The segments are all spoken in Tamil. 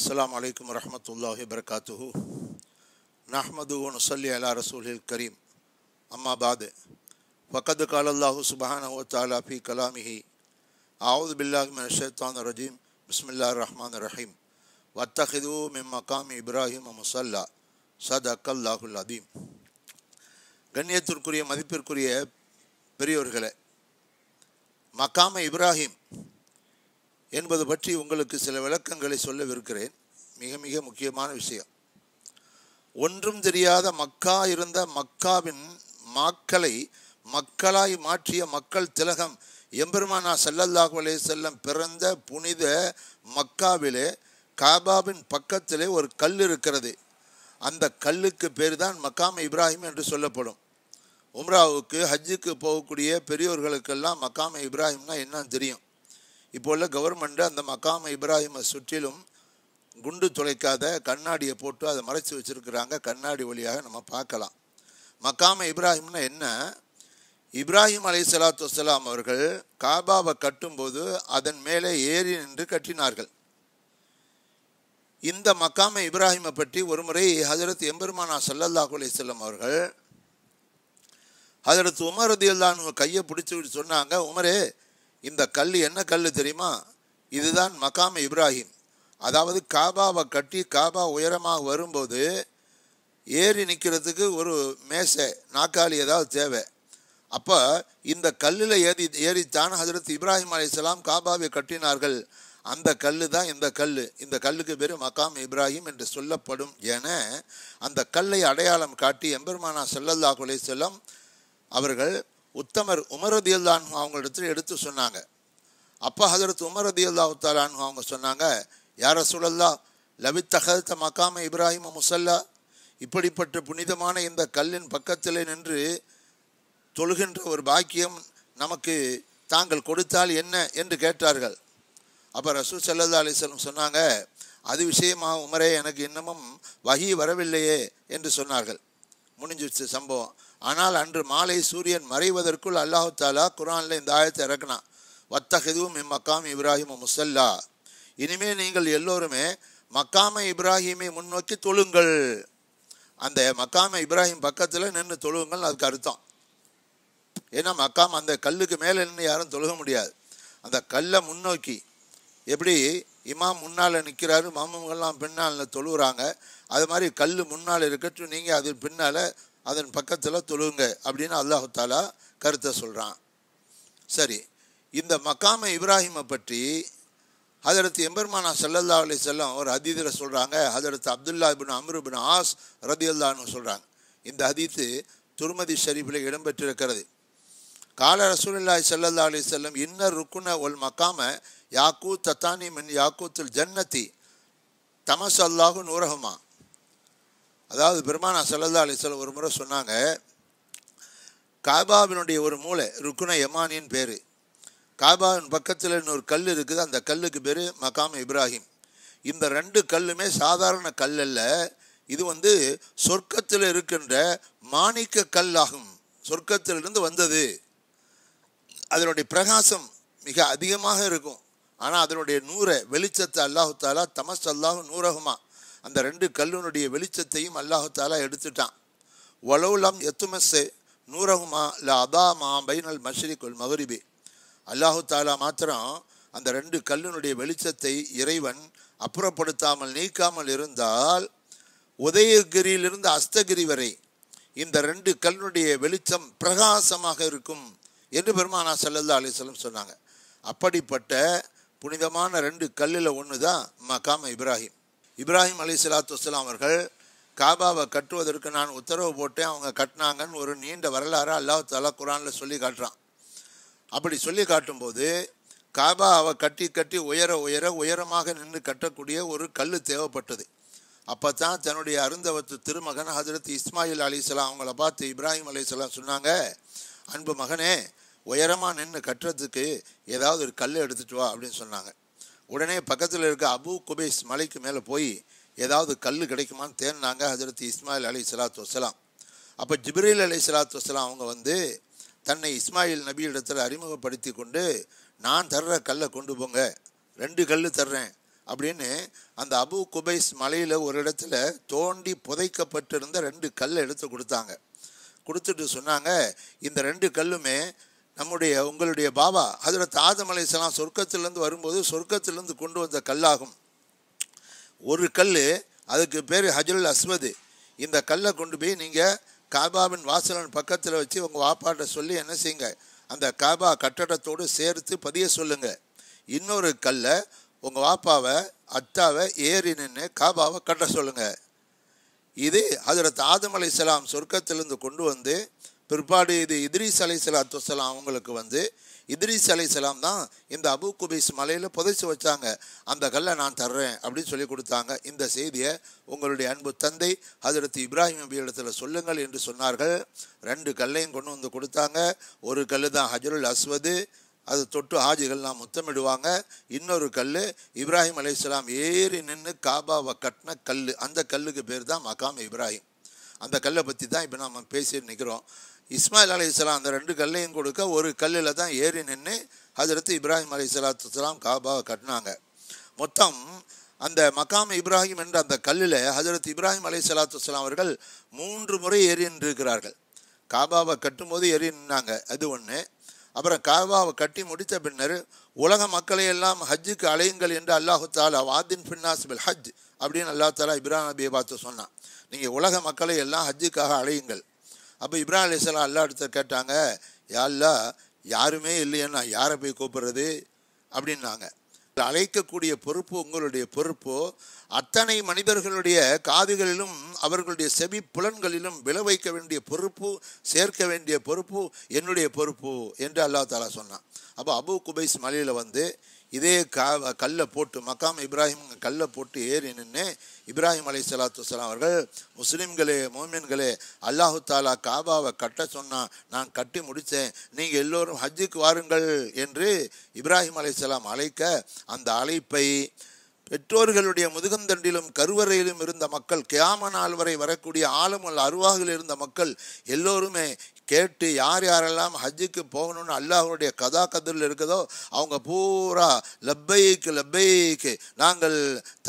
السلام عليكم ورحمة الله وبركاته نحمد ونصلي على رسول الكريم أما بعد فقد قال الله سبحانه وتعالى في كلامه أعوذ بالله من الشيطان الرجيم بسم الله الرحمن الرحيم واتخذوا من مقام إبراهيم مصلى صدق الله العظيم கண்ணியத்திற்குரிய மதிப்பிற்குரிய பெரியோர்களே மக்காம இப்ராஹிம் என்பது பற்றி உங்களுக்கு சில விளக்கங்களை சொல்லவிருக்கிறேன் மிக மிக முக்கியமான விஷயம் ஒன்றும் தெரியாத மக்கா இருந்த மக்காவின் மக்களை மக்களாய் மாற்றிய மக்கள் திலகம் எம்பெருமானா செல்லல்லாஹு அலே செல்லம் பிறந்த புனித மக்காவிலே காபாவின் பக்கத்திலே ஒரு கல் இருக்கிறது அந்த கல்லுக்கு பேர் தான் மக்காம் இப்ராஹிம் என்று சொல்லப்படும் உம்ராவுக்கு ஹஜ்ஜுக்கு போகக்கூடிய பெரியோர்களுக்கெல்லாம் மக்காம் இப்ராஹிம்னா என்னன்னு தெரியும் இப்போ உள்ள கவர்மெண்ட் அந்த மக்காம இப்ராஹிமை சுற்றிலும் குண்டு துளைக்காத கண்ணாடியை போட்டு அதை மறைச்சி வச்சுருக்கிறாங்க கண்ணாடி வழியாக நம்ம பார்க்கலாம் மக்காம இப்ராஹிம்னா என்ன இப்ராஹிம் அலை சலாத்து வலாம் அவர்கள் காபாவை கட்டும்போது அதன் மேலே ஏறி நின்று கட்டினார்கள் இந்த மக்காம இப்ராஹிமை பற்றி ஒரு முறை ஹஜரத் எம்பெருமானா சல்லல்லாஹு செல்லம் அவர்கள் ஹஜரத் உமர் ரதி அல்லான்னு கையை பிடிச்சி சொன்னாங்க உமரே இந்த கல் என்ன கல் தெரியுமா இதுதான் மகாம் இப்ராஹிம் அதாவது காபாவை கட்டி காபா உயரமாக வரும்போது ஏறி நிற்கிறதுக்கு ஒரு மேசை நாக்காளி ஏதாவது தேவை அப்போ இந்த கல்லில் ஏறி ஏறித்தான் ஹசரத் இப்ராஹிம் அலிஸ்லாம் காபாவை கட்டினார்கள் அந்த கல் தான் இந்த கல் இந்த கல்லுக்கு பேர் மகாம் இப்ராஹிம் என்று சொல்லப்படும் என அந்த கல்லை அடையாளம் காட்டி எம்பெருமானா செல்லல்லா குலை செல்லம் அவர்கள் உத்தமர் உமரதியல்லான் அவங்களிடத்தில் எடுத்து சொன்னாங்க அப்போ ஹதரத் உமரதியல்லா உத்தாலான் அவங்க சொன்னாங்க யார சூழல்லா லபித்தகத்த மக்காம இப்ராஹிம் முசல்லா இப்படிப்பட்ட புனிதமான இந்த கல்லின் பக்கத்தில் நின்று தொழுகின்ற ஒரு பாக்கியம் நமக்கு தாங்கள் கொடுத்தால் என்ன என்று கேட்டார்கள் அப்போ ரசூ செல்லா அலிஸ்லம் சொன்னாங்க அது விஷயமா உமரே எனக்கு இன்னமும் வகி வரவில்லையே என்று சொன்னார்கள் முடிஞ்சிச்சு சம்பவம் ஆனால் அன்று மாலை சூரியன் மறைவதற்குள் அல்லாஹு தாலா குரானில் இந்த ஆயத்தை இறக்குனான் வத்தஹதுவும் இம்மக்காம் இப்ராஹிம் முசல்லா இனிமேல் நீங்கள் எல்லோருமே மக்காம இப்ராஹிமை முன்னோக்கி தொழுங்கள் அந்த மக்காம இப்ராஹிம் பக்கத்தில் நின்று தொழுங்கள் அதுக்கு அர்த்தம் ஏன்னா மக்காம் அந்த கல்லுக்கு மேலே நின்று யாரும் தொழுக முடியாது அந்த கல்லை முன்னோக்கி எப்படி இமாம் முன்னால் நிற்கிறாரு மாமங்கள்லாம் பின்னால் தொழுகிறாங்க அது மாதிரி கல் முன்னால் இருக்கட்டும் நீங்கள் அது பின்னால் அதன் பக்கத்தில் தொழுங்க அப்படின்னு அல்லாஹு தாலா கருத்தை சொல்கிறான் சரி இந்த மக்காம இப்ராஹிமை பற்றி ஹதரத் எம்பெருமானா சல்லல்லா அலி செல்லம் ஒரு ஹதீதில் சொல்கிறாங்க ஹதரத் அப்துல்லா இபின் அம்ருபின் ஆஸ் ரதி அல்லான்னு சொல்கிறாங்க இந்த ஹதீத்து துருமதி ஷரீஃபில் இடம்பெற்றிருக்கிறது கால ரசூலில்லாய் சல்லல்லா அலி செல்லம் இன்னர் ருக்குன ஒல் மக்காம யாக்கூத் தத்தானி மின் யாக்கூத்துல் ஜன்னத்தி தமஸ் அல்லாஹு நூரகுமா அதாவது பெருமானா சல்லல்லா அலிசல்ல ஒரு முறை சொன்னாங்க காபாவினுடைய ஒரு மூளை ருக்குன யமானின் பேர் காபாவின் பக்கத்தில் இன்னொரு கல் இருக்குது அந்த கல்லுக்கு பேர் மகாம் இப்ராஹிம் இந்த ரெண்டு கல்லுமே சாதாரண கல் அல்ல இது வந்து சொர்க்கத்தில் இருக்கின்ற மாணிக்க கல் ஆகும் சொர்க்கத்திலிருந்து வந்தது அதனுடைய பிரகாசம் மிக அதிகமாக இருக்கும் ஆனால் அதனுடைய நூறை வெளிச்சத்தை அல்லாஹு தாலா தமஸ் அல்லாஹும் நூரகமாக அந்த ரெண்டு கல்லுனுடைய வெளிச்சத்தையும் அல்லாஹாலா எடுத்துட்டான் வலவுலம் எத்துமஸ்ஸு நூரகுமா ல அதாமா பைனல் மஷ்ரிகுல் மகரிபி அல்லாஹு தாலா மாத்திரம் அந்த ரெண்டு கல்லுனுடைய வெளிச்சத்தை இறைவன் அப்புறப்படுத்தாமல் நீக்காமல் இருந்தால் உதயகிரியிலிருந்து அஸ்தகிரி வரை இந்த ரெண்டு கல்லுடைய வெளிச்சம் பிரகாசமாக இருக்கும் என்று பெருமானா சல்லல்லா அலிஸ்லம் சொன்னாங்க அப்படிப்பட்ட புனிதமான ரெண்டு கல்லில் ஒன்று தான் மகாம இப்ராஹிம் இப்ராஹிம் அலி சலாத்து வலாம் அவர்கள் காபாவை கட்டுவதற்கு நான் உத்தரவு போட்டு அவங்க கட்டினாங்கன்னு ஒரு நீண்ட வரலாறு அல்லாஹ் தலா குரானில் சொல்லி காட்டுறான் அப்படி சொல்லி காட்டும்போது காபா அவ கட்டி கட்டி உயர உயர உயரமாக நின்று கட்டக்கூடிய ஒரு கல் தேவைப்பட்டது அப்போ தான் தன்னுடைய அருந்தவத்து திருமகன் ஹசரத் இஸ்மாயில் அலிசலாம் அவங்கள பார்த்து இப்ராஹிம் அலிஸ்லாம் சொன்னாங்க அன்பு மகனே உயரமாக நின்று கட்டுறதுக்கு ஏதாவது ஒரு கல் எடுத்துகிட்டு வா அப்படின்னு சொன்னாங்க உடனே பக்கத்தில் இருக்க அபு குபேஸ் மலைக்கு மேலே போய் ஏதாவது கல் கிடைக்குமான்னு தேடினாங்க ஹசரத் இஸ்மாயில் அலி சலாத்து வசலாம் அப்போ ஜிப்ரீல் அலி சலாத்து வசலாம் அவங்க வந்து தன்னை இஸ்மாயில் நபி இடத்தில் அறிமுகப்படுத்தி கொண்டு நான் தர்ற கல்லை கொண்டு போங்க ரெண்டு கல் தர்றேன் அப்படின்னு அந்த அபு குபைஸ் மலையில் ஒரு இடத்துல தோண்டி புதைக்கப்பட்டிருந்த ரெண்டு கல் எடுத்து கொடுத்தாங்க கொடுத்துட்டு சொன்னாங்க இந்த ரெண்டு கல்லுமே நம்முடைய உங்களுடைய பாபா அதில் தாதமலை சலாம் சொர்க்கத்திலேருந்து வரும்போது சொர்க்கத்திலேருந்து கொண்டு வந்த கல்லாகும் ஒரு கல் அதுக்கு பேர் ஹஜருல் அஸ்மது இந்த கல்லை கொண்டு போய் நீங்கள் காபாவின் வாசலன் பக்கத்தில் வச்சு உங்கள் வாப்பாட்டை சொல்லி என்ன செய்யுங்க அந்த காபா கட்டடத்தோடு சேர்த்து பதிய சொல்லுங்கள் இன்னொரு கல்லை உங்கள் வாப்பாவை அத்தாவை ஏறி நின்று காபாவை கட்ட சொல்லுங்கள் இது அதில் தாதமலை சலாம் சொர்க்கத்திலிருந்து கொண்டு வந்து பிற்பாடு இது இத்ரீஸ் அலை சலாத்து அவங்களுக்கு வந்து இத்ரீஸ் அலை சலாம் தான் இந்த அபு குபேஸ் மலையில் புதைச்சி வச்சாங்க அந்த கல்லை நான் தர்றேன் அப்படின்னு சொல்லி கொடுத்தாங்க இந்த செய்தியை உங்களுடைய அன்பு தந்தை அதிரத்து இப்ராஹிம் அபி இடத்துல சொல்லுங்கள் என்று சொன்னார்கள் ரெண்டு கல்லையும் கொண்டு வந்து கொடுத்தாங்க ஒரு கல் தான் ஹஜருல் அஸ்வது அது தொட்டு ஹாஜிகள்லாம் முத்தமிடுவாங்க இன்னொரு கல் இப்ராஹிம் இஸ்லாம் ஏறி நின்று காபாவை கட்டின கல் அந்த கல்லுக்கு பேர் தான் மகாம் இப்ராஹிம் அந்த கல்லை பற்றி தான் இப்போ நம்ம பேசி நிற்கிறோம் இஸ்மாயில் அலி இஸ்லாம் அந்த ரெண்டு கல்லையும் கொடுக்க ஒரு கல்லில் தான் ஏறி நின்று ஹஜரத்து இப்ராஹிம் அலி இஸ்லாத்து இஸ்லாம் காபாவை கட்டினாங்க மொத்தம் அந்த மக்காம் இப்ராஹிம் என்ற அந்த கல்லில் ஹஜரத் இப்ராஹிம் அலி சலாத்து வலாம் அவர்கள் மூன்று முறை ஏறி நின்றிருக்கிறார்கள் காபாவை கட்டும்போது ஏறி நின்றாங்க அது ஒன்று அப்புறம் காபாவை கட்டி முடித்த பின்னர் உலக மக்களையெல்லாம் ஹஜ்ஜுக்கு அலையுங்கள் என்று அல்லாஹு தாலா வாதின் பின்னாஸ் பில் ஹஜ் அப்படின்னு அல்லா தாலா இப்ராஹிம் நபியை பார்த்து சொன்னான் நீங்கள் உலக மக்களை எல்லாம் ஹஜ்ஜுக்காக அலையுங்கள் அப்போ இப்ராஹிம் அலிஸ்லாம் அல்லா இடத்த கேட்டாங்க யாழ்லா யாருமே நான் யாரை போய் கூப்பிட்றது அப்படின்னாங்க அழைக்கக்கூடிய பொறுப்பு உங்களுடைய பொறுப்பு அத்தனை மனிதர்களுடைய காதுகளிலும் அவர்களுடைய செவி புலன்களிலும் விளை வைக்க வேண்டிய பொறுப்பு சேர்க்க வேண்டிய பொறுப்பு என்னுடைய பொறுப்பு என்று அல்லா தாலா சொன்னான் அப்போ அபு குபைஸ் மலையில் வந்து இதே கா கல்லை போட்டு மக்காம் இப்ராஹிம் கல்லை போட்டு ஏறி நின்று இப்ராஹிம் அலை சலாத்து வலாம் அவர்கள் முஸ்லீம்களே மோமின்களே அல்லாஹு தாலா காபாவை கட்ட சொன்னால் நான் கட்டி முடித்தேன் நீங்கள் எல்லோரும் ஹஜ்ஜுக்கு வாருங்கள் என்று இப்ராஹிம் சலாம் அழைக்க அந்த அழைப்பை பெற்றோர்களுடைய முதுகந்தண்டிலும் கருவறையிலும் இருந்த மக்கள் கியாம நாள் வரை வரக்கூடிய ஆலமுல் அருவாகில் இருந்த மக்கள் எல்லோருமே கேட்டு யார் யாரெல்லாம் ஹஜ்ஜுக்கு போகணும்னு அல்லாஹனுடைய கதா கதிரில் இருக்குதோ அவங்க பூரா லப்பைக்கு லப்பைக்கு நாங்கள்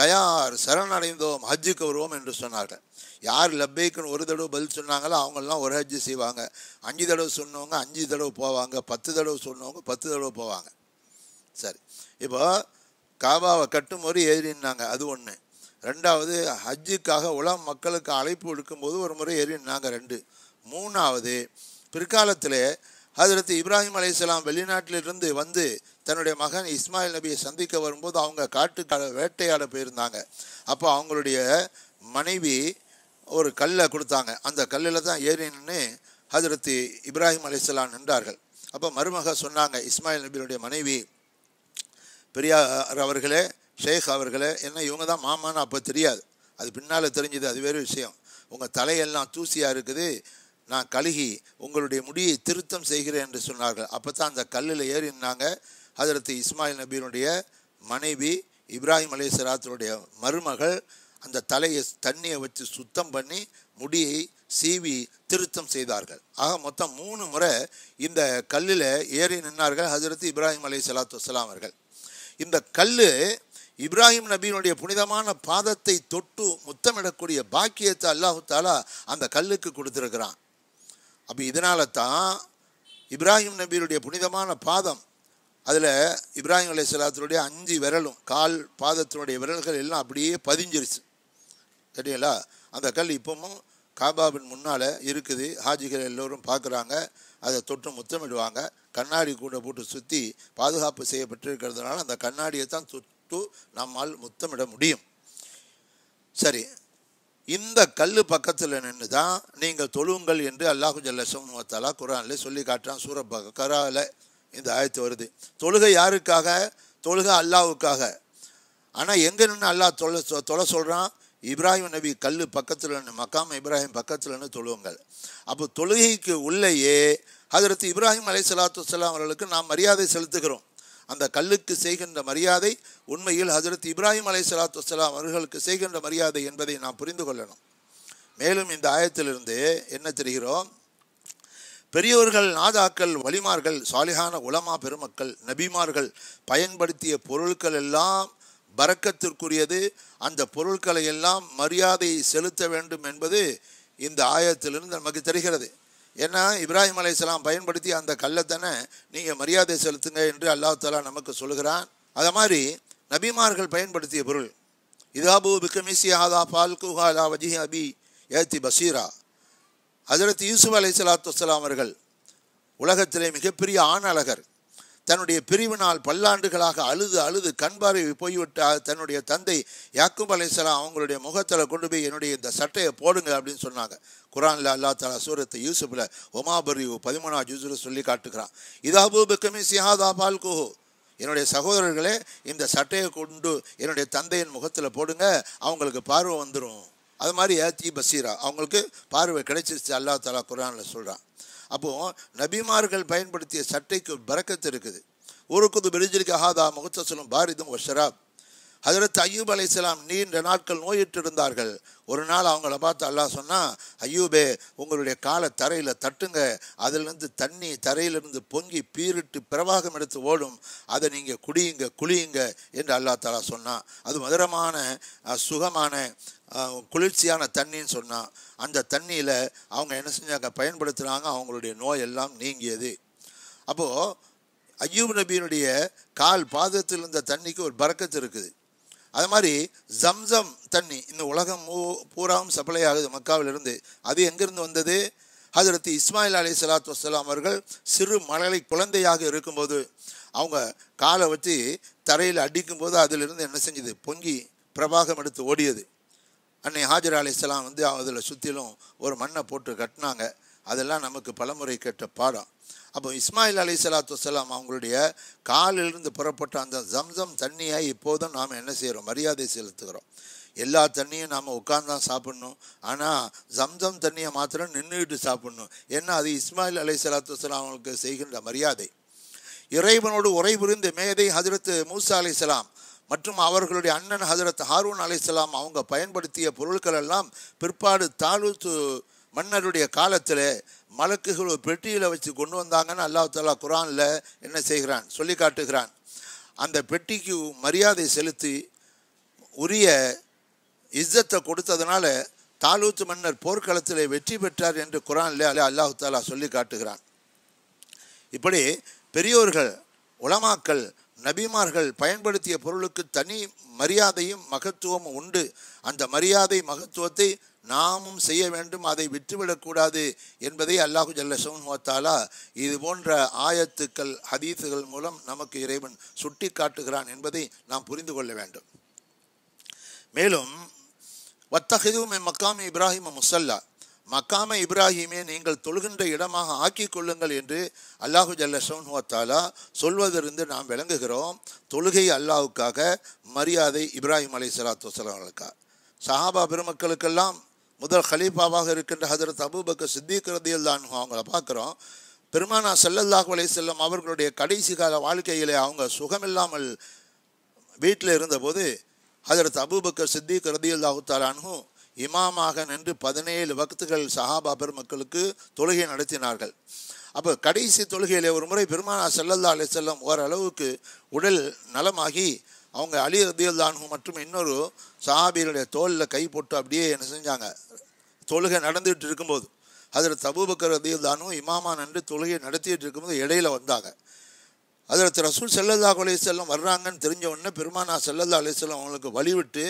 தயார் சரணடைந்தோம் ஹஜ்ஜுக்கு வருவோம் என்று சொன்னார்கள் யார் லப்பைக்குன்னு ஒரு தடவை பதில் சொன்னாங்களோ அவங்கெல்லாம் ஒரு ஹஜ்ஜு செய்வாங்க அஞ்சு தடவை சொன்னவங்க அஞ்சு தடவை போவாங்க பத்து தடவை சொன்னவங்க பத்து தடவை போவாங்க சரி இப்போ காபாவை கட்டும் முறை ஏறினாங்க அது ஒன்று ரெண்டாவது ஹஜ்ஜுக்காக உலக மக்களுக்கு அழைப்பு விடுக்கும்போது ஒரு முறை ஏறினாங்க ரெண்டு மூணாவது பிற்காலத்தில் ஹதரத் இப்ராஹிம் இஸ்லாம் வெளிநாட்டிலிருந்து வந்து தன்னுடைய மகன் இஸ்மாயில் நபியை சந்திக்க வரும்போது அவங்க காட்டுக்கால வேட்டையாட போயிருந்தாங்க அப்போ அவங்களுடைய மனைவி ஒரு கல்லை கொடுத்தாங்க அந்த கல்லில் தான் ஏறினு நின்று ஹதரத்து இப்ராஹிம் அலையாம் நின்றார்கள் அப்போ மருமக சொன்னாங்க இஸ்மாயில் நபியுடைய மனைவி பெரியார் அவர்களே ஷேக் அவர்களே என்ன இவங்க தான் மாமான்னு அப்போ தெரியாது அது பின்னால் தெரிஞ்சுது அது வேறு விஷயம் உங்கள் தலையெல்லாம் தூசியாக இருக்குது நான் கழுகி உங்களுடைய முடியை திருத்தம் செய்கிறேன் என்று சொன்னார்கள் அப்போ தான் அந்த கல்லில் ஏறினாங்க அதற்கு இஸ்மாயில் நபியினுடைய மனைவி இப்ராஹிம் அலே சலாத்தினுடைய மருமகள் அந்த தலையை தண்ணியை வச்சு சுத்தம் பண்ணி முடியை சீவி திருத்தம் செய்தார்கள் ஆக மொத்தம் மூணு முறை இந்த கல்லில் ஏறி நின்றார்கள் ஹசரத் இப்ராஹிம் அலி சலாத்து வலாம் அவர்கள் இந்த கல் இப்ராஹிம் நபியினுடைய புனிதமான பாதத்தை தொட்டு முத்தமிடக்கூடிய பாக்கியத்தை அல்லாஹு தாலா அந்த கல்லுக்கு கொடுத்துருக்கிறான் அப்போ இதனால தான் இப்ராஹிம் நபியினுடைய புனிதமான பாதம் அதில் இப்ராஹிம் அலி சலாத்தினுடைய அஞ்சு விரலும் கால் பாதத்தினுடைய விரல்கள் எல்லாம் அப்படியே பதிஞ்சிருச்சு சரிங்களா அந்த கல் இப்போவும் காபாபின் முன்னால் இருக்குது ஹாஜிகள் எல்லோரும் பார்க்குறாங்க அதை தொற்று முத்தமிடுவாங்க கண்ணாடி கூட போட்டு சுற்றி பாதுகாப்பு செய்யப்பட்டிருக்கிறதுனால அந்த கண்ணாடியை தான் தொட்டு நம்மால் முத்தமிட முடியும் சரி இந்த கல் பக்கத்தில் நின்று தான் நீங்கள் தொழுங்கள் என்று அல்லாஹு ஜல்லசம் குரான்ல சொல்லி காட்டுறான் கரால இந்த ஆயத்து வருது தொழுகை யாருக்காக தொழுகை அல்லாவுக்காக ஆனால் எங்கே நின்று அல்லாஹ் தொலை தொலை சொல்கிறான் இப்ராஹிம் நபி கல் பக்கத்தில் மக்காம் இப்ராஹிம் பக்கத்தில்னு தொழுவுங்கள் அப்போ தொழுகைக்கு உள்ளேயே அதற்கு இப்ராஹிம் அலை சலாத்து வலாம் அவர்களுக்கு நாம் மரியாதை செலுத்துகிறோம் அந்த கல்லுக்கு செய்கின்ற மரியாதை உண்மையில் ஹசரத் இப்ராஹிம் அலை சலாத்து வலாம் அவர்களுக்கு செய்கின்ற மரியாதை என்பதை நாம் புரிந்து கொள்ளணும் மேலும் இந்த ஆயத்திலிருந்து என்ன தெரிகிறோம் பெரியோர்கள் நாதாக்கள் வலிமார்கள் சாலிகான உலமா பெருமக்கள் நபிமார்கள் பயன்படுத்திய பொருட்கள் எல்லாம் பறக்கத்திற்குரியது அந்த பொருட்களை எல்லாம் மரியாதை செலுத்த வேண்டும் என்பது இந்த ஆயத்திலிருந்து நமக்கு தெரிகிறது ஏன்னா இப்ராஹிம் அலையாம் பயன்படுத்தி அந்த கல்லத்தனை நீங்கள் மரியாதை செலுத்துங்க என்று அல்லா தலா நமக்கு சொல்கிறான் அதை மாதிரி நபிமார்கள் பயன்படுத்திய பொருள் இதாபு பிகமிசி ஆதா பால் குஹாலா வஜி அபி ஏத்தி பசீரா அதிரத்து யூசுப் அலை சலாத்து அவர்கள் உலகத்திலே மிகப்பெரிய ஆண் அழகர் தன்னுடைய பிரிவினால் பல்லாண்டுகளாக அழுது அழுது கண்பார்வை போய்விட்டால் தன்னுடைய தந்தை யாக்கும் அலைசலாம் அவங்களுடைய முகத்தில் கொண்டு போய் என்னுடைய இந்த சட்டையை போடுங்க அப்படின்னு சொன்னாங்க குரானில் அல்லா தாலா சூரத்து யூசுஃபில் ஒமாபரி பதிமூணா ஜூசுல சொல்லி காட்டுக்கிறான் இதாபூ பக்கமே சிஹாதா கோஹோ என்னுடைய சகோதரர்களே இந்த சட்டையை கொண்டு என்னுடைய தந்தையின் முகத்தில் போடுங்க அவங்களுக்கு பார்வை வந்துடும் அது மாதிரி ஏத்தி பசீரா அவங்களுக்கு பார்வை கிடைச்சிருச்சு அல்லா தாலா குரானில் சொல்கிறான் அப்போது நபிமார்கள் பயன்படுத்திய சட்டைக்கு பறக்கத்து இருக்குது ஊருக்கு பெருஜிரிக்கு ஹாதா முகத்தசலும் பாரிதும் ஒஷராப் அதற்கு ஐயூப் அலைசலாம் நீண்ட நாட்கள் நோயிட்டிருந்தார்கள் ஒரு நாள் அவங்கள பார்த்து அல்லா சொன்னால் ஐயூபே உங்களுடைய காலை தரையில் தட்டுங்க அதிலிருந்து தண்ணி தரையிலிருந்து பொங்கி பீரிட்டு பிரவாகம் எடுத்து ஓடும் அதை நீங்கள் குடியுங்க குளியுங்க என்று அல்லா தாலா சொன்னான் அது மதுரமான சுகமான குளிர்ச்சியான தண்ணின்னு சொன்னான் அந்த தண்ணியில் அவங்க என்ன செஞ்சாங்க பயன்படுத்துகிறாங்க அவங்களுடைய நோய் எல்லாம் நீங்கியது அப்போது ஐயூப் நபியினுடைய கால் பாதத்தில் இருந்த தண்ணிக்கு ஒரு பறக்கத்து இருக்குது அது மாதிரி ஜம்சம் தண்ணி இந்த உலகம் மூ பூராவும் சப்ளை ஆகுது மக்காவிலிருந்து அது எங்கேருந்து வந்தது அதிரத்து இஸ்மாயில் அலி சலாத் வசலாம் அவர்கள் சிறு மழலை குழந்தையாக இருக்கும்போது அவங்க காலை வச்சு தரையில் அடிக்கும்போது அதிலிருந்து என்ன செஞ்சது பொங்கி பிரபாகம் எடுத்து ஓடியது அன்னை ஹாஜர் அலி இஸ்லாம் வந்து அதில் சுற்றிலும் ஒரு மண்ணை போட்டு கட்டினாங்க அதெல்லாம் நமக்கு பலமுறை கேட்ட பாடம் அப்போ இஸ்மாயில் அலி சலாத்து வலாம் அவங்களுடைய காலிலிருந்து புறப்பட்ட அந்த ஜம்சம் தண்ணியை இப்போதும் நாம் என்ன செய்கிறோம் மரியாதை செலுத்துகிறோம் எல்லா தண்ணியும் நாம் தான் சாப்பிட்ணும் ஆனால் ஜம்சம் தண்ணியை மாத்திரம் நின்றுக்கிட்டு சாப்பிட்ணும் ஏன்னா அது இஸ்மாயில் அலி சலாத்து வலாம் அவங்களுக்கு செய்கின்ற மரியாதை இறைவனோடு உரை புரிந்து மேதை ஹதரத்து மூசா அலிஸ்லாம் மற்றும் அவர்களுடைய அண்ணன் ஹசரத் ஹார்வன் அலிஸ்லாம் அவங்க பயன்படுத்திய பொருட்கள் எல்லாம் பிற்பாடு தாலூத்து மன்னருடைய காலத்தில் மலக்குகள் ஒரு பெட்டியில் வச்சு கொண்டு வந்தாங்கன்னு தாலா குரானில் என்ன செய்கிறான் சொல்லி காட்டுகிறான் அந்த பெட்டிக்கு மரியாதை செலுத்தி உரிய இஜ்ஜத்தை கொடுத்ததுனால தாலூத்து மன்னர் போர்க்களத்தில் வெற்றி பெற்றார் என்று குரானில் அலே அல்லாஹு தாலா சொல்லி காட்டுகிறான் இப்படி பெரியோர்கள் உலமாக்கள் நபிமார்கள் பயன்படுத்திய பொருளுக்கு தனி மரியாதையும் மகத்துவமும் உண்டு அந்த மரியாதை மகத்துவத்தை நாமும் செய்ய வேண்டும் அதை விட்டுவிடக்கூடாது என்பதை அல்லாஹு ஜல்லசவன் மோத்தாலா இது போன்ற ஆயத்துக்கள் ஹதீத்துகள் மூலம் நமக்கு இறைவன் சுட்டி காட்டுகிறான் என்பதை நாம் புரிந்து கொள்ள வேண்டும் மேலும் வத்தகிதும் மக்காமி இப்ராஹிம் முசல்லா மக்காம இப்ராஹிமே நீங்கள் தொழுகின்ற இடமாக ஆக்கி கொள்ளுங்கள் என்று அல்லாஹு ஜல்லசோன் ஹுவத்தாலா சொல்வதிலிருந்து நாம் விளங்குகிறோம் தொழுகை அல்லாஹுக்காக மரியாதை இப்ராஹிம் அலை சலாத்து வலாம் சஹாபா பெருமக்களுக்கெல்லாம் முதல் ஹலீஃபாவாக இருக்கின்ற ஹதரத் அபூபக்க தான் அவங்கள பார்க்குறோம் பெருமானா செல்லல்லாக வலை செல்லும் அவர்களுடைய கடைசி கால வாழ்க்கையிலே அவங்க சுகமில்லாமல் வீட்டில் இருந்தபோது ஹதரத் அபூபக்கர் சித்திக் ரதியுல்லாஹு தாலானும் இமாமாக நின்று பதினேழு வக்துகள் சஹாபா பெருமக்களுக்கு தொழுகை நடத்தினார்கள் அப்போ கடைசி தொழுகையில் ஒரு முறை பெருமானா செல்லல்லா அலை செல்லும் ஓரளவுக்கு உடல் நலமாகி அவங்க அலி ரதியுல்லானு மற்றும் இன்னொரு சஹாபியருடைய தோலில் கை போட்டு அப்படியே என்ன செஞ்சாங்க தொழுகை நடந்துகிட்டு இருக்கும்போது அதில் தபூபக்கர் ரத்தியல்தானும் இமாமா நன்றி தொழுகை நடத்திட்டு இருக்கும்போது இடையில வந்தாங்க அதில் ரசூல் செல்லல்லா அலி செல்லம் வர்றாங்கன்னு தெரிஞ்ச உடனே பெருமானா செல்லல்லா அலி செல்லம் அவங்களுக்கு வழிவிட்டு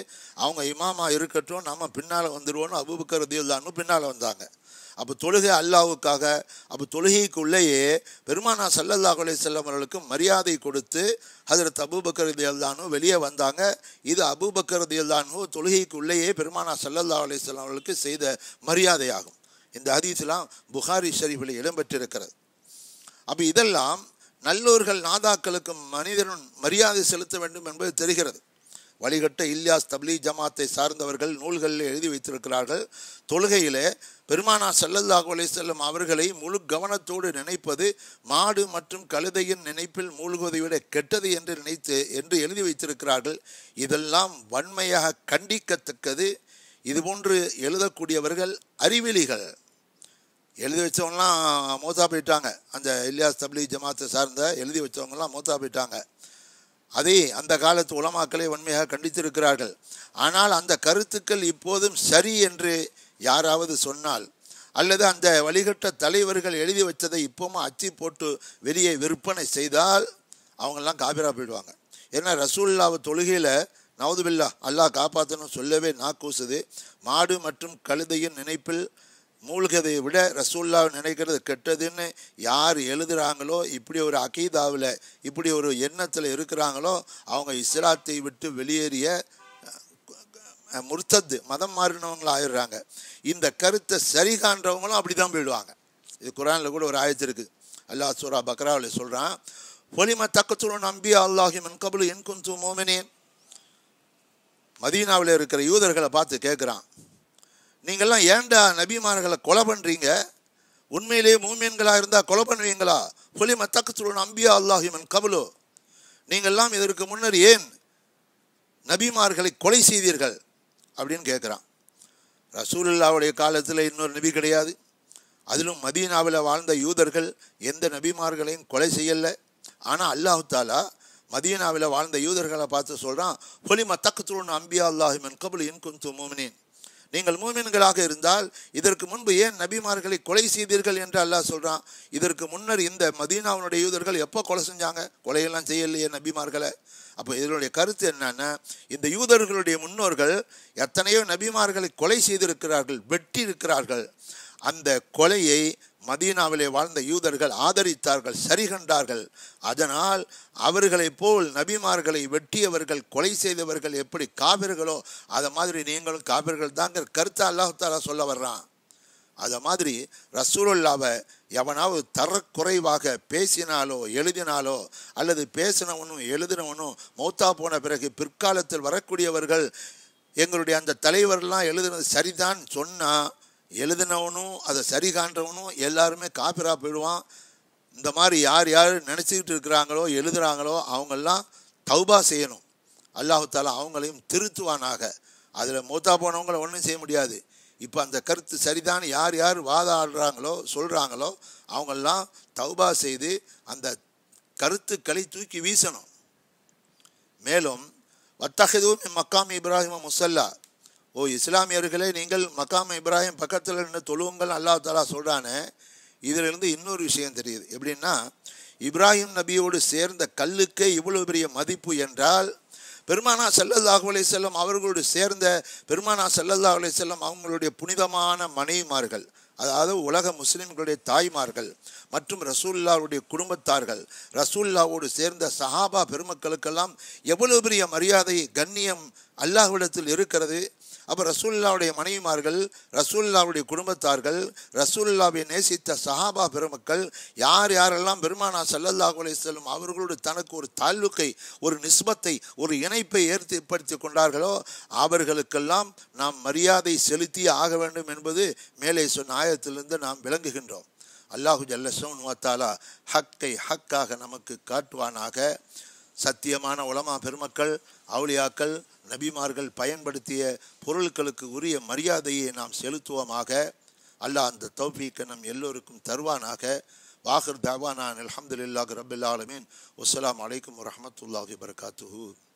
அவங்க இமாமா இருக்கட்டும் நம்ம பின்னால் வந்துடுவோன்னு அபுபக்கர் ரதியுல்லான்னு பின்னால் வந்தாங்க அப்போ தொழுகை அல்லாவுக்காக அப்போ தொழுகைக்குள்ளேயே பெருமானா சல்லல்லா கொலை அவர்களுக்கு மரியாதை கொடுத்து அதில் அபூபக்கரதி ரதியுல்லானும் வெளியே வந்தாங்க இது அபூபக்கரதி அல்லானு தொழுகைக்குள்ளேயே பெருமானா சல்லல்லா அலை அவர்களுக்கு செய்த மரியாதையாகும் இந்த அதிசலாம் புகாரி ஷரீஃபில் இடம்பெற்றிருக்கிறது அப்போ இதெல்லாம் நல்லோர்கள் நாதாக்களுக்கும் மனிதனும் மரியாதை செலுத்த வேண்டும் என்பது தெரிகிறது வழிகட்ட இல்யாஸ் தப்லி ஜமாத்தை சார்ந்தவர்கள் நூல்களில் எழுதி வைத்திருக்கிறார்கள் தொழுகையிலே பெருமானா செல்லல்லாஹ் அலை செல்லும் அவர்களை முழு கவனத்தோடு நினைப்பது மாடு மற்றும் கழுதையின் நினைப்பில் மூழ்குவதை விட கெட்டது என்று நினைத்து என்று எழுதி வைத்திருக்கிறார்கள் இதெல்லாம் வன்மையாக கண்டிக்கத்தக்கது இதுபோன்று எழுதக்கூடியவர்கள் அறிவிலிகள் எழுதி வச்சவங்களாம் மூத்தா போயிட்டாங்க அந்த இல்யாஸ் தப்லி ஜமாத்தை சார்ந்த எழுதி வச்சவங்கலாம் மூத்தா போயிட்டாங்க அதை அந்த காலத்து உலமாக்களை உண்மையாக கண்டித்திருக்கிறார்கள் ஆனால் அந்த கருத்துக்கள் இப்போதும் சரி என்று யாராவது சொன்னால் அல்லது அந்த வழிகட்ட தலைவர்கள் எழுதி வச்சதை இப்போவும் அச்சு போட்டு வெளியே விற்பனை செய்தால் அவங்கெல்லாம் காபிரா போயிடுவாங்க ஏன்னா ரசூல்லாவை தொழுகையில் நவதுபில்லா அல்லாஹ் காப்பாற்றணும் சொல்லவே நாக்கூசுது மாடு மற்றும் கழுதையின் நினைப்பில் மூழ்கதை விட ரசூல்லா நினைக்கிறது கெட்டதுன்னு யார் எழுதுகிறாங்களோ இப்படி ஒரு அகீதாவில் இப்படி ஒரு எண்ணத்தில் இருக்கிறாங்களோ அவங்க இஸ்லாத்தை விட்டு வெளியேறிய முர்த்தத்து மதம் மாறினவங்களும் ஆயிடுறாங்க இந்த கருத்தை சரி காண்றவங்களும் அப்படி தான் போயிடுவாங்க இது குரானில் கூட ஒரு ஆயத்து இருக்குது அல்லாஹ் சூரா பக்ராவில் சொல்கிறான் ஒலிம தக்கத்துரு நம்பி அல்லாஹிமன் கபுல் என் குந்து மோமனே மதீனாவில் இருக்கிற யூதர்களை பார்த்து கேட்குறான் நீங்கள்லாம் ஏண்டா நபிமார்களை கொலை பண்ணுறீங்க உண்மையிலே மூமியன்களாக இருந்தால் கொலை பண்ணுவீங்களா ஹொலி மத்தக்கு அம்பியா அல்லாஹிமன் கபலு நீங்கள்லாம் இதற்கு முன்னர் ஏன் நபிமார்களை கொலை செய்தீர்கள் அப்படின்னு கேட்குறான் ரசூலுல்லாவுடைய காலத்தில் இன்னொரு நபி கிடையாது அதிலும் மதீனாவில் வாழ்ந்த யூதர்கள் எந்த நபிமார்களையும் கொலை செய்யலை ஆனால் அல்லாஹு தாலா மதீனாவில் வாழ்ந்த யூதர்களை பார்த்து சொல்கிறான் ஹொலி மத்தக்கு துருண் அம்பியா அல்லாஹிமன் இன் இன்குந்து மோமினின் நீங்கள் மூமின்களாக இருந்தால் இதற்கு முன்பு ஏன் நபிமார்களை கொலை செய்தீர்கள் என்று அல்லாஹ் சொல்கிறான் இதற்கு முன்னர் இந்த மதீனாவுடைய யூதர்கள் எப்போ கொலை செஞ்சாங்க கொலையெல்லாம் செய்யலையே நபிமார்களை அப்போ இதனுடைய கருத்து என்னன்னா இந்த யூதர்களுடைய முன்னோர்கள் எத்தனையோ நபிமார்களை கொலை செய்திருக்கிறார்கள் வெட்டி இருக்கிறார்கள் அந்த கொலையை மதீனாவிலே வாழ்ந்த யூதர்கள் ஆதரித்தார்கள் சரி கண்டார்கள் அதனால் அவர்களைப் போல் நபிமார்களை வெட்டியவர்கள் கொலை செய்தவர்கள் எப்படி காவிர்களோ அதை மாதிரி நீங்களும் காவிர்கள் தாங்கிற கருத்தை அல்லாஹாலா சொல்ல வர்றான் அதை மாதிரி ரசூலுல்லாவை எவனாவது தரக்குறைவாக பேசினாலோ எழுதினாலோ அல்லது பேசினவனும் எழுதினவனும் மௌத்தா போன பிறகு பிற்காலத்தில் வரக்கூடியவர்கள் எங்களுடைய அந்த தலைவர்லாம் எழுதுனது சரிதான் சொன்னால் எழுதினவனும் அதை சரி காண்றவனும் எல்லாருமே காப்பிராக போயிடுவான் இந்த மாதிரி யார் யார் நினச்சிக்கிட்டு இருக்கிறாங்களோ எழுதுகிறாங்களோ அவங்கெல்லாம் தௌபா செய்யணும் அல்லாஹால அவங்களையும் திருத்துவானாக அதில் மூத்தா போனவங்கள ஒன்றும் செய்ய முடியாது இப்போ அந்த கருத்து சரிதான் யார் யார் வாதாடுறாங்களோ சொல்கிறாங்களோ அவங்கெல்லாம் தௌபா செய்து அந்த கருத்துக்களை தூக்கி வீசணும் மேலும் வத்தகதுவும் மக்காம் இப்ராஹிம் முசல்லா ஓ இஸ்லாமியர்களே நீங்கள் மக்காம் இப்ராஹிம் பக்கத்தில் நின்று தொழுவுங்கள் அல்லா தாலா சொல்கிறானே இதிலிருந்து இன்னொரு விஷயம் தெரியுது எப்படின்னா இப்ராஹிம் நபியோடு சேர்ந்த கல்லுக்கே இவ்வளோ பெரிய மதிப்பு என்றால் பெருமானா செல்லல்லாஹு அலை செல்லம் அவர்களோடு சேர்ந்த பெருமானா செல்லல்லா அலை செல்லம் அவங்களுடைய புனிதமான மனைவிமார்கள் அதாவது உலக முஸ்லிம்களுடைய தாய்மார்கள் மற்றும் ரசூல்லாவுடைய குடும்பத்தார்கள் ரசூல்லாவோடு சேர்ந்த சஹாபா பெருமக்களுக்கெல்லாம் எவ்வளவு பெரிய மரியாதை கண்ணியம் அல்லாஹ்விடத்தில் இருக்கிறது அப்போ ரசூல்லாவுடைய மனைவிமார்கள் ரசூல்லாவுடைய குடும்பத்தார்கள் ரசூல்லாவை நேசித்த சஹாபா பெருமக்கள் யார் யாரெல்லாம் பெருமானா சல்லல்லாஹ் செல்லும் அவர்களோடு தனக்கு ஒரு தாழ்வுக்கை ஒரு நிஸ்பத்தை ஒரு இணைப்பை ஏற்படுத்தி கொண்டார்களோ அவர்களுக்கெல்லாம் நாம் மரியாதை செலுத்தி ஆக வேண்டும் என்பது மேலே சொன்ன ஆயத்திலிருந்து நாம் விளங்குகின்றோம் அல்லாஹு ஜல்லசோன் வாத்தாலா ஹக்கை ஹக்காக நமக்கு காட்டுவானாக சத்தியமான உலமா பெருமக்கள் அவுளியாக்கள் நபிமார்கள் பயன்படுத்திய பொருட்களுக்கு உரிய மரியாதையை நாம் செலுத்துவோமாக அல்லாஹ் அந்த தௌபீக்க நம் எல்லோருக்கும் தருவானாக வாகர் தாவானான் அலமதுல்லாஹ் ரபில் ஆலமீன் வசலாம் அலைக்கும் வரமத்துல்லாஹி வரகாத்து